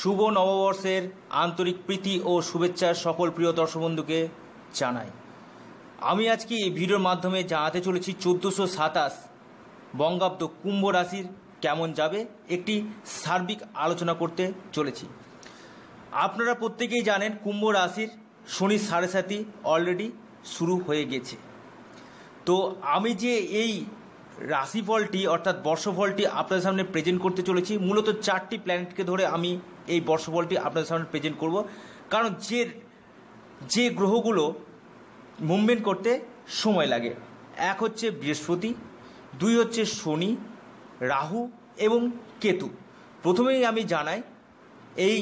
শুভ নববর্ষের আন্তরিক প্রীতি ও শুভেচ্ছা সকল প্রিয় দর্শক বন্ধুকে জানাই আমি আজকে এই ভিডিওর মাধ্যমে জানাতে চলেছি চোদ্দোশো সাতাশ বঙ্গাব্দ কুম্ভ রাশির কেমন যাবে একটি সার্বিক আলোচনা করতে চলেছি আপনারা প্রত্যেকেই জানেন কুম্ভ রাশির শনি সাড়ে সাতি অলরেডি শুরু হয়ে গেছে তো আমি যে এই রাশিফলটি অর্থাৎ বর্ষফলটি আপনাদের সামনে প্রেজেন্ট করতে চলেছি মূলত চারটি প্ল্যানেটকে ধরে আমি এই বর্ষফলটি আপনাদের সামনে প্রেজেন্ট করব কারণ যে যে গ্রহগুলো মুভমেন্ট করতে সময় লাগে এক হচ্ছে বৃহস্পতি দুই হচ্ছে শনি রাহু এবং কেতু প্রথমেই আমি জানাই এই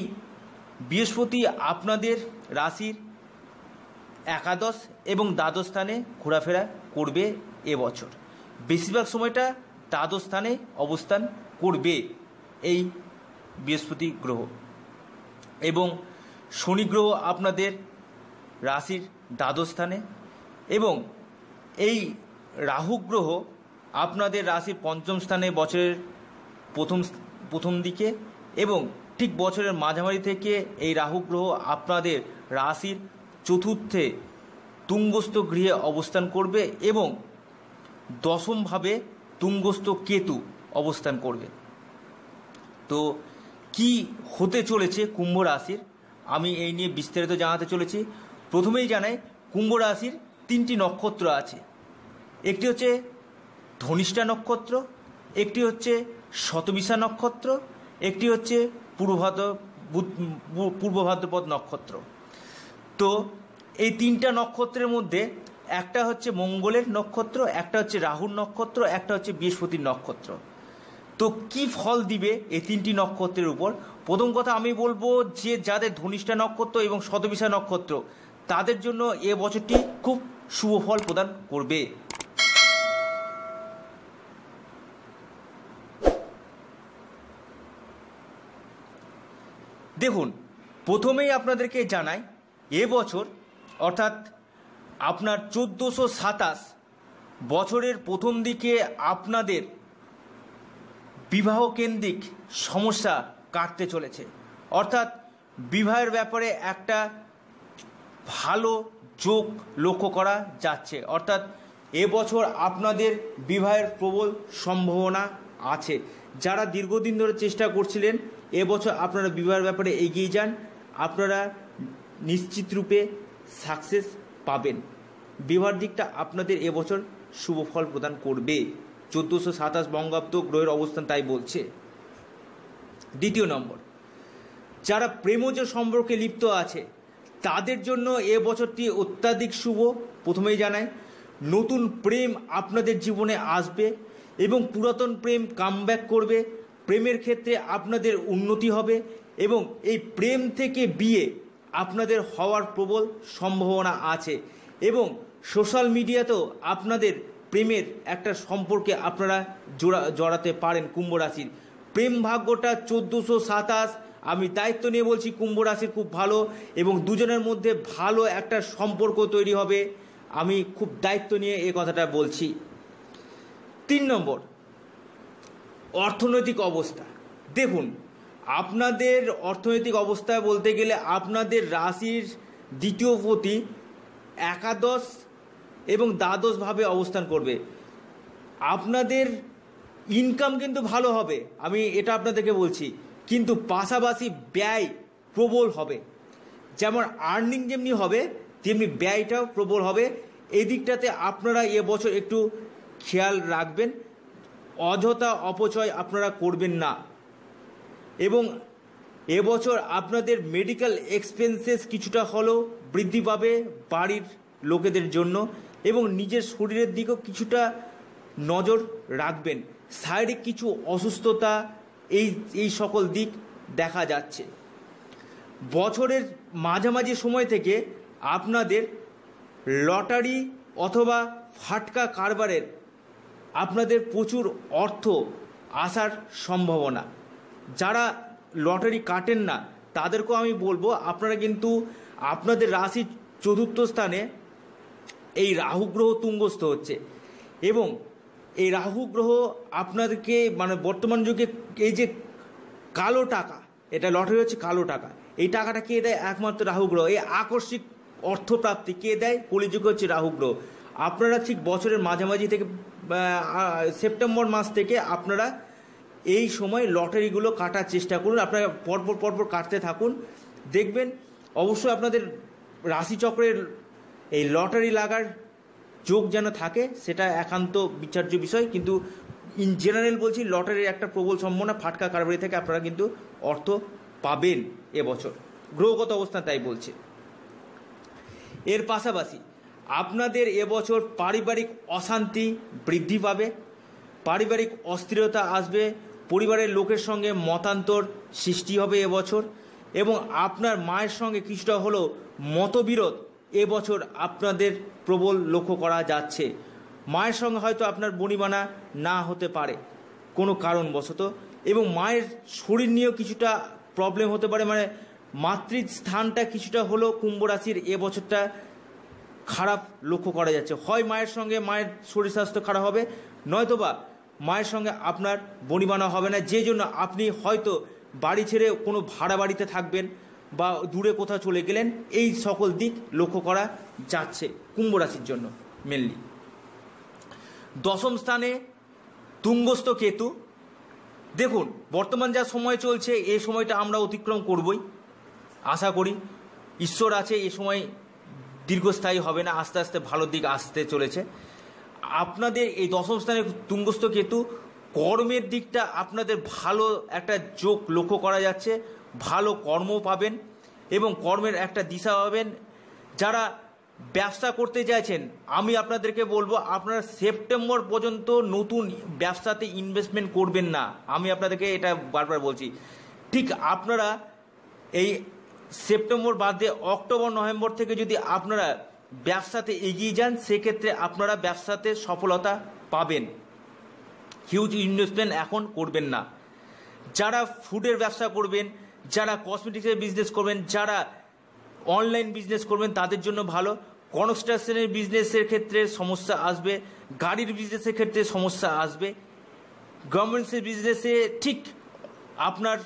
বৃহস্পতি আপনাদের রাশির একাদশ এবং দ্বাদশ স্থানে ঘোরাফেরা করবে এবছর বেশিরভাগ সময়টা দ্বাদশ স্থানে অবস্থান করবে এই বৃহস্পতি গ্রহ এবং শনিগ্রহ আপনাদের রাশির দ্বাদশ স্থানে এবং এই রাহু গ্রহ আপনাদের রাশির পঞ্চম স্থানে বছরের প্রথম প্রথম দিকে এবং ঠিক বছরের মাঝামাঝি থেকে এই রাহু গ্রহ আপনাদের রাশির চতুর্থে তুঙ্গস্থ গৃহে অবস্থান করবে এবং দশমভাবে তুঙ্গস্থ কেতু অবস্থান করবে তো কি হতে চলেছে কুম্ভ রাশির আমি এই নিয়ে বিস্তারিত জানাতে চলেছি প্রথমেই জানাই কুম্ভ রাশির তিনটি নক্ষত্র আছে একটি হচ্ছে ধনিষ্ঠা নক্ষত্র একটি হচ্ছে শতবিশা নক্ষত্র একটি হচ্ছে পূর্বভাদ্র পূর্ব ভাদ্রপদ নক্ষত্র তো এই তিনটা নক্ষত্রের মধ্যে একটা হচ্ছে মঙ্গলের নক্ষত্র একটা হচ্ছে রাহুর নক্ষত্র একটা হচ্ছে বৃহস্পতির নক্ষত্র তো কি ফল দিবে এই তিনটি নক্ষত্রের উপর প্রথম কথা আমি বলবো যে যাদের ধনিষ্ঠা নক্ষত্র এবং শতবিষা নক্ষত্র তাদের জন্য এ বছরটি খুব শুভ ফল প্রদান করবে দেখুন প্রথমেই আপনাদেরকে জানাই বছর অর্থাৎ আপনার চোদ্দোশো সাতাশ বছরের প্রথম দিকে আপনাদের বিবাহ কেন্দ্রিক সমস্যা কাটতে চলেছে অর্থাৎ বিবাহের ব্যাপারে একটা ভালো যোগ লক্ষ্য করা যাচ্ছে অর্থাৎ এবছর আপনাদের বিবাহের প্রবল সম্ভাবনা আছে যারা দীর্ঘদিন ধরে চেষ্টা করছিলেন এবছর আপনারা বিবাহের ব্যাপারে এগিয়ে যান আপনারা নিশ্চিত রূপে সাকসেস পাবেন বিবাহের দিকটা আপনাদের এবছর শুভ ফল প্রদান করবে চোদ্দোশো সাতাশ বঙ্গাব্দ গ্রহের অবস্থান তাই বলছে দ্বিতীয় নম্বর যারা প্রেমজ সম্পর্কে লিপ্ত আছে তাদের জন্য এ বছরটি অত্যাধিক শুভ প্রথমেই জানায় নতুন প্রেম আপনাদের জীবনে আসবে এবং পুরাতন প্রেম কামব্যাক করবে প্রেমের ক্ষেত্রে আপনাদের উন্নতি হবে এবং এই প্রেম থেকে বিয়ে আপনাদের হওয়ার প্রবল সম্ভাবনা আছে এবং সোশ্যাল মিডিয়াতেও আপনাদের প্রেমের একটা সম্পর্কে আপনারা জোড়া জড়াতে পারেন কুম্ভ রাশির প্রেম ভাগ্যটা চোদ্দোশো সাতাশ আমি দায়িত্ব নিয়ে বলছি কুম্ভ রাশির খুব ভালো এবং দুজনের মধ্যে ভালো একটা সম্পর্ক তৈরি হবে আমি খুব দায়িত্ব নিয়ে এই কথাটা বলছি তিন নম্বর অর্থনৈতিক অবস্থা দেখুন আপনাদের অর্থনৈতিক অবস্থা বলতে গেলে আপনাদের রাশির দ্বিতীয় প্রতি একাদশ এবং দ্বাদশভাবে অবস্থান করবে আপনাদের ইনকাম কিন্তু ভালো হবে আমি এটা আপনাদেরকে বলছি কিন্তু পাশাপাশি ব্যয় প্রবল হবে যেমন আর্নিং যেমনি হবে তেমনি ব্যয়টাও প্রবল হবে এদিকটাতে আপনারা এবছর একটু খেয়াল রাখবেন অযথা অপচয় আপনারা করবেন না এবং এবছর আপনাদের মেডিকেল এক্সপেন্সেস কিছুটা হলেও বৃদ্ধি পাবে বাড়ির লোকেদের জন্য এবং নিজের শরীরের দিকেও কিছুটা নজর রাখবেন শারীরিক কিছু অসুস্থতা এই এই সকল দিক দেখা যাচ্ছে বছরের মাঝামাঝি সময় থেকে আপনাদের লটারি অথবা ফাটকা কারবারের আপনাদের প্রচুর অর্থ আসার সম্ভাবনা যারা লটারি কাটেন না তাদেরকেও আমি বলবো আপনারা কিন্তু আপনাদের রাশির চতুর্থ স্থানে এই রাহু গ্রহ তুঙ্গস্থ হচ্ছে এবং এই রাহু গ্রহ আপনাদেরকে মানে বর্তমান যুগে এই যে কালো টাকা এটা লটারি হচ্ছে কালো টাকা এই টাকাটা কে দেয় একমাত্র রাহু গ্রহ এই আকস্মিক অর্থপ্রাপ্তি কে দেয় কলিযুগে হচ্ছে রাহু গ্রহ আপনারা ঠিক বছরের মাঝামাঝি থেকে সেপ্টেম্বর মাস থেকে আপনারা এই সময় লটারিগুলো কাটার চেষ্টা করুন আপনারা পরপর পরপর কাটতে থাকুন দেখবেন অবশ্যই আপনাদের রাশিচক্রের এই লটারি লাগার যোগ যেন থাকে সেটা একান্ত বিচার্য বিষয় কিন্তু ইন জেনারেল বলছি লটারির একটা প্রবল সম্ভাবনা ফাটকা কারবারি থেকে আপনারা কিন্তু অর্থ পাবেন এবছর গ্রহগত অবস্থা তাই বলছে এর পাশাপাশি আপনাদের এবছর পারিবারিক অশান্তি বৃদ্ধি পাবে পারিবারিক অস্থিরতা আসবে পরিবারের লোকের সঙ্গে মতান্তর সৃষ্টি হবে এবছর এবং আপনার মায়ের সঙ্গে কিছুটা হলেও মতবিরোধ এবছর আপনাদের প্রবল লক্ষ্য করা যাচ্ছে মায়ের সঙ্গে হয়তো আপনার বনিবানা না হতে পারে কোনো কারণবশত এবং মায়ের শরীর নিয়েও কিছুটা প্রবলেম হতে পারে মানে স্থানটা কিছুটা হলেও কুম্ভ রাশির এবছরটা খারাপ লক্ষ্য করা যাচ্ছে হয় মায়ের সঙ্গে মায়ের শরীর স্বাস্থ্য খারাপ হবে নয়তোবা মায়ের সঙ্গে আপনার বনিবানা হবে না যে জন্য আপনি হয়তো বাড়ি ছেড়ে কোনো ভাড়া বাড়িতে থাকবেন বা দূরে কোথাও চলে গেলেন এই সকল দিক লক্ষ্য করা যাচ্ছে কুম্ভ রাশির জন্য মেনলি দশম স্থানে তুঙ্গস্থ কেতু দেখুন বর্তমান যা সময় চলছে এই সময়টা আমরা অতিক্রম করবই আশা করি ঈশ্বর আছে এ সময় দীর্ঘস্থায়ী হবে না আস্তে আস্তে ভালো দিক আসতে চলেছে আপনাদের এই দশম স্থানে তুঙ্গস্থ কেতু কর্মের দিকটা আপনাদের ভালো একটা যোগ লক্ষ্য করা যাচ্ছে ভালো কর্ম পাবেন এবং কর্মের একটা দিশা পাবেন যারা ব্যবসা করতে চাইছেন আমি আপনাদেরকে বলবো আপনারা সেপ্টেম্বর পর্যন্ত নতুন ব্যবসাতে ইনভেস্টমেন্ট করবেন না আমি আপনাদেরকে এটা বারবার বলছি ঠিক আপনারা এই সেপ্টেম্বর বাদ দিয়ে অক্টোবর নভেম্বর থেকে যদি আপনারা ব্যবসাতে এগিয়ে যান সেক্ষেত্রে আপনারা ব্যবসাতে সফলতা পাবেন হিউজ ইনভেস্টমেন্ট এখন করবেন না যারা ফুডের ব্যবসা করবেন যারা কসমেটিক্সের বিজনেস করবেন যারা অনলাইন বিজনেস করবেন তাদের জন্য ভালো কনস্ট্রাকশনের বিজনেসের ক্ষেত্রে সমস্যা আসবে গাড়ির বিজনেসের ক্ষেত্রে সমস্যা আসবে গভর্নমেন্টসের বিজনেসে ঠিক আপনার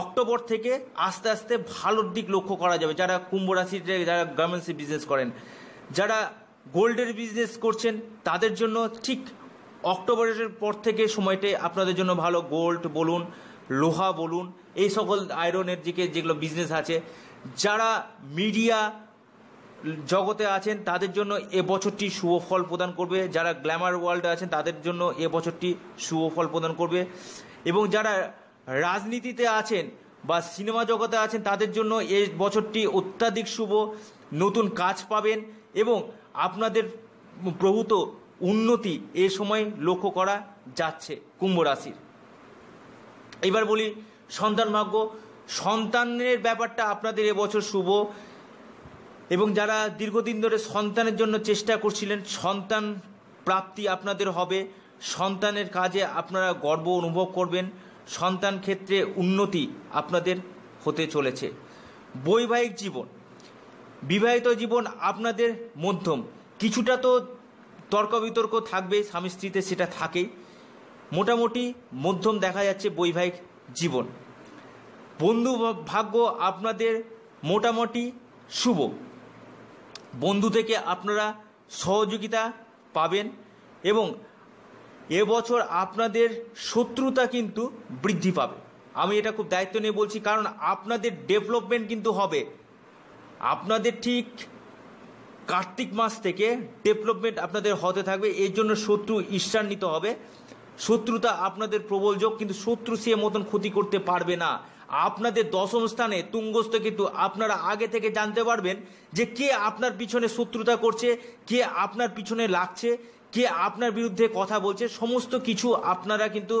অক্টোবর থেকে আস্তে আস্তে ভালোর দিক লক্ষ্য করা যাবে যারা কুম্ভ রাশিতে যারা গভর্নমেন্টসের বিজনেস করেন যারা গোল্ডের বিজনেস করছেন তাদের জন্য ঠিক অক্টোবরের পর থেকে সময়টা আপনাদের জন্য ভালো গোল্ড বলুন লোহা বলুন এই সকল আয়রনের দিকে যেগুলো বিজনেস আছে যারা মিডিয়া জগতে আছেন তাদের জন্য এ বছরটি ফল প্রদান করবে যারা গ্ল্যামার ওয়ার্ল্ডে আছেন তাদের জন্য এ বছরটি ফল প্রদান করবে এবং যারা রাজনীতিতে আছেন বা সিনেমা জগতে আছেন তাদের জন্য এ বছরটি অত্যাধিক শুভ নতুন কাজ পাবেন এবং আপনাদের প্রভূত উন্নতি এ সময় লক্ষ্য করা যাচ্ছে কুম্ভ রাশির এবার বলি সন্তান ভাগ্য সন্তানের ব্যাপারটা আপনাদের এবছর শুভ এবং যারা দীর্ঘদিন ধরে সন্তানের জন্য চেষ্টা করছিলেন সন্তান প্রাপ্তি আপনাদের হবে সন্তানের কাজে আপনারা গর্ব অনুভব করবেন সন্তান ক্ষেত্রে উন্নতি আপনাদের হতে চলেছে বৈবাহিক জীবন বিবাহিত জীবন আপনাদের মধ্যম কিছুটা তো তর্ক বিতর্ক থাকবে স্বামী স্ত্রীতে সেটা থাকেই মোটামুটি মধ্যম দেখা যাচ্ছে বৈবাহিক জীবন বন্ধু ভাগ্য আপনাদের মোটামুটি শুভ বন্ধু থেকে আপনারা সহযোগিতা পাবেন এবং এবছর আপনাদের শত্রুতা কিন্তু বৃদ্ধি পাবে আমি এটা খুব দায়িত্ব নিয়ে বলছি কারণ আপনাদের ডেভেলপমেন্ট কিন্তু হবে আপনাদের ঠিক কার্তিক মাস থেকে ডেভেলপমেন্ট আপনাদের হতে থাকবে এর জন্য শত্রু ঈর্ষান্বিত হবে শত্রুতা আপনাদের প্রবল যোগ কিন্তু শত্রু সে মতন ক্ষতি করতে পারবে না আপনাদের দশম স্থানে তুঙ্গস্থ কিন্তু আপনারা আগে থেকে জানতে পারবেন যে কে আপনার পিছনে শত্রুতা করছে কে আপনার পিছনে লাগছে কে আপনার বিরুদ্ধে কথা বলছে সমস্ত কিছু আপনারা কিন্তু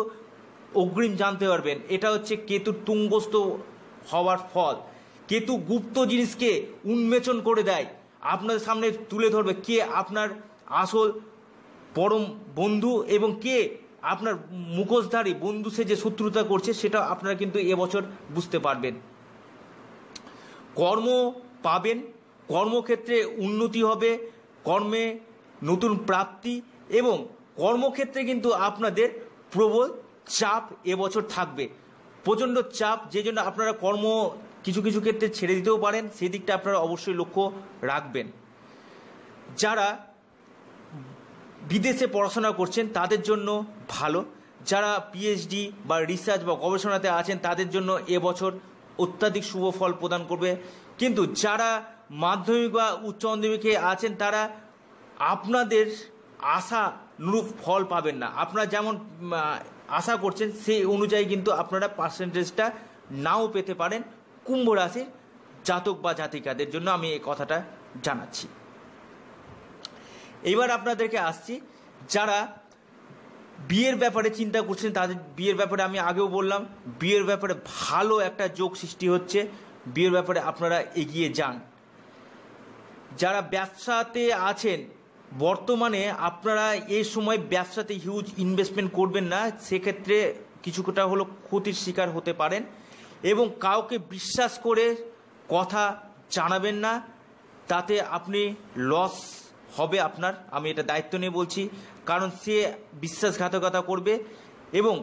অগ্রিম জানতে পারবেন এটা হচ্ছে কেতুর তুঙ্গস্ত হওয়ার ফল কেতু গুপ্ত জিনিসকে উন্মেচন করে দেয় আপনাদের সামনে তুলে ধরবে কে আপনার আসল পরম বন্ধু এবং কে আপনার মুখোশধারী বন্ধু সে যে শত্রুতা করছে সেটা আপনারা কিন্তু এবছর বুঝতে পারবেন কর্ম পাবেন কর্মক্ষেত্রে উন্নতি হবে কর্মে নতুন প্রাপ্তি এবং কর্মক্ষেত্রে কিন্তু আপনাদের প্রবল চাপ এবছর থাকবে প্রচণ্ড চাপ যে জন্য আপনারা কর্ম কিছু কিছু ক্ষেত্রে ছেড়ে দিতেও পারেন সেদিকটা আপনারা অবশ্যই লক্ষ্য রাখবেন যারা বিদেশে পড়াশোনা করছেন তাদের জন্য ভালো যারা পিএইচডি বা রিসার্চ বা গবেষণাতে আছেন তাদের জন্য এবছর অত্যাধিক শুভ ফল প্রদান করবে কিন্তু যারা মাধ্যমিক বা উচ্চ মাধ্যমিকে আছেন তারা আপনাদের আশা নুরূপ ফল পাবেন না আপনারা যেমন আশা করছেন সেই অনুযায়ী কিন্তু আপনারা পার্সেন্টেজটা নাও পেতে পারেন কুম্ভ রাশির জাতক বা জাতিকাদের জন্য আমি এই কথাটা জানাচ্ছি এবার আপনাদেরকে আসছি যারা বিয়ের ব্যাপারে চিন্তা করছেন তাদের বিয়ের ব্যাপারে আমি আগেও বললাম বিয়ের ব্যাপারে ভালো একটা যোগ সৃষ্টি হচ্ছে বিয়ের ব্যাপারে আপনারা এগিয়ে যান যারা ব্যবসাতে আছেন বর্তমানে আপনারা এই সময় ব্যবসাতে হিউজ ইনভেস্টমেন্ট করবেন না সেক্ষেত্রে কিছুটা হলো ক্ষতির শিকার হতে পারেন এবং কাউকে বিশ্বাস করে কথা জানাবেন না তাতে আপনি লস হবে আপনার আমি এটা দায়িত্ব নিয়ে বলছি কারণ সে বিশ্বাসঘাতকতা করবে এবং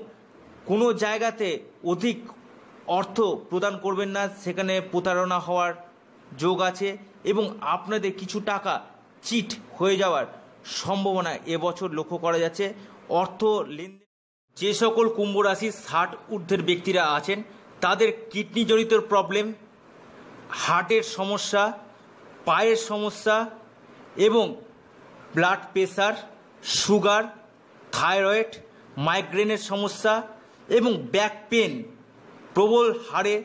কোনো জায়গাতে অধিক অর্থ প্রদান করবেন না সেখানে প্রতারণা হওয়ার যোগ আছে এবং আপনাদের কিছু টাকা চিট হয়ে যাওয়ার সম্ভাবনা এবছর লক্ষ্য করা যাচ্ছে অর্থ লেনদেন যে সকল কুম্ভ রাশি ষাট ঊর্ধ্বের ব্যক্তিরা আছেন তাদের কিডনি জড়িত প্রবলেম হার্টের সমস্যা পায়ের সমস্যা এবং ব্লাড প্রেশার সুগার থাইরয়েড মাইগ্রেনের সমস্যা এবং ব্যাক পেন প্রবল হারে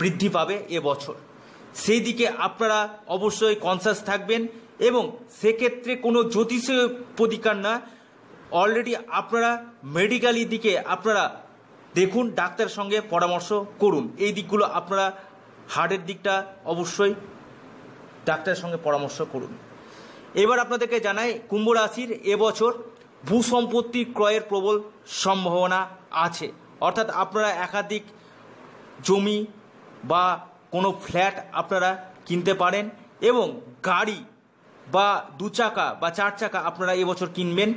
বৃদ্ধি পাবে এবছর সেই দিকে আপনারা অবশ্যই কনসাস থাকবেন এবং সেক্ষেত্রে কোনো জ্যোতিষীয় প্রতিকার না অলরেডি আপনারা মেডিকালি দিকে আপনারা দেখুন ডাক্তারের সঙ্গে পরামর্শ করুন এই দিকগুলো আপনারা হার্টের দিকটা অবশ্যই ডাক্তারের সঙ্গে পরামর্শ করুন এবার আপনাদেরকে জানাই কুম্ভ রাশির এবছর ভূসম্পত্তি ক্রয়ের প্রবল সম্ভাবনা আছে অর্থাৎ আপনারা একাধিক জমি বা কোনো ফ্ল্যাট আপনারা কিনতে পারেন এবং গাড়ি বা দু চাকা বা চার চাকা আপনারা এবছর কিনবেন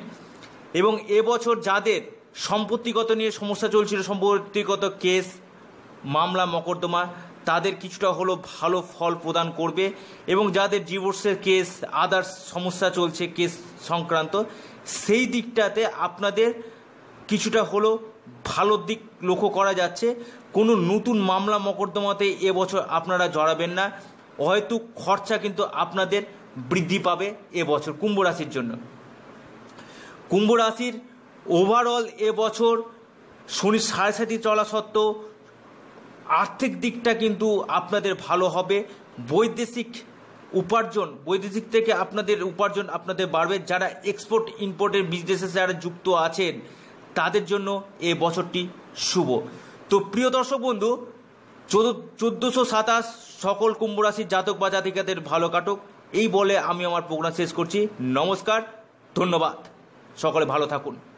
এবং এবছর যাদের সম্পত্তিগত নিয়ে সমস্যা চলছিল সম্পত্তিগত কেস মামলা মকদ্দমা তাদের কিছুটা হলো ভালো ফল প্রদান করবে এবং যাদের ডিভোর্সের কেস আদার্স সমস্যা চলছে কেস সংক্রান্ত সেই দিকটাতে আপনাদের কিছুটা হলো ভালো দিক লক্ষ্য করা যাচ্ছে কোনো নতুন মামলা মকদ্দমাতে এবছর আপনারা জড়াবেন না হয়তো খরচা কিন্তু আপনাদের বৃদ্ধি পাবে এবছর কুম্ভ রাশির জন্য কুম্ভ রাশির ওভারঅল এবছর শনি সাড়ে সাতি চলা সত্ত্বেও আর্থিক দিকটা কিন্তু আপনাদের ভালো হবে বৈদেশিক উপার্জন বৈদেশিক থেকে আপনাদের উপার্জন আপনাদের বাড়বে যারা এক্সপোর্ট ইম্পোর্টের বিজনেসে যারা যুক্ত আছেন তাদের জন্য এ বছরটি শুভ তো প্রিয় দর্শক বন্ধু চোদ্দোশো সাতাশ সকল কুম্ভরাশির জাতক বা জাতিকাদের ভালো কাটক এই বলে আমি আমার প্রোগ্রাম শেষ করছি নমস্কার ধন্যবাদ সকলে ভালো থাকুন